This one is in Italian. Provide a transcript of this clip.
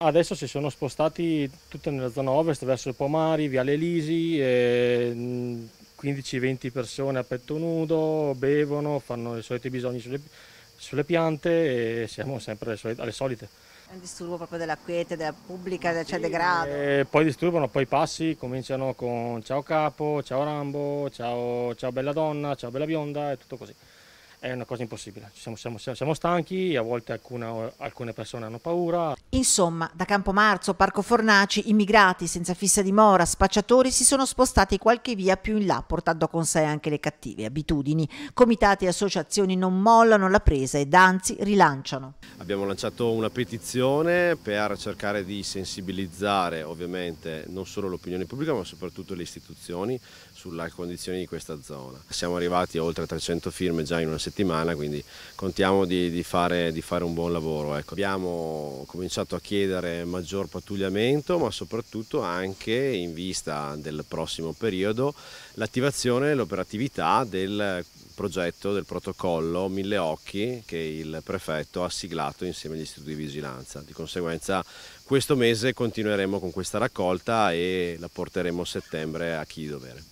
Adesso si sono spostati tutta nella zona ovest verso il Pomari, Viale Lisi, 15-20 persone a petto nudo, bevono, fanno i soliti bisogni sulle, sulle piante e siamo sempre alle solite. Alle solite. È un disturbo proprio della quiete, della pubblica, cioè del sì, degrado. E eh, poi disturbano, poi passi, cominciano con ciao capo, ciao Rambo, ciao, ciao bella donna, ciao bella bionda e tutto così è una cosa impossibile. Siamo, siamo, siamo, stanchi, a volte alcune, alcune persone hanno paura. Insomma, da Campo Marzo, Parco Fornaci, immigrati senza fissa dimora, spacciatori si sono spostati qualche via più in là, portando con sé anche le cattive abitudini. Comitati e associazioni non mollano la presa ed anzi rilanciano. Abbiamo lanciato una petizione per cercare di sensibilizzare ovviamente non solo l'opinione pubblica ma soprattutto le istituzioni sulla condizione di questa zona. Siamo arrivati a oltre 300 firme già in una settimana, quindi contiamo di, di, fare, di fare, un buon lavoro. Ecco. Abbiamo cominciato cominciato a chiedere maggior pattugliamento, ma soprattutto anche in vista del prossimo periodo l'attivazione e l'operatività del progetto del protocollo Mille Occhi che il prefetto ha siglato insieme agli istituti di vigilanza. Di conseguenza questo mese continueremo con questa raccolta e la porteremo a settembre a chi di dovere.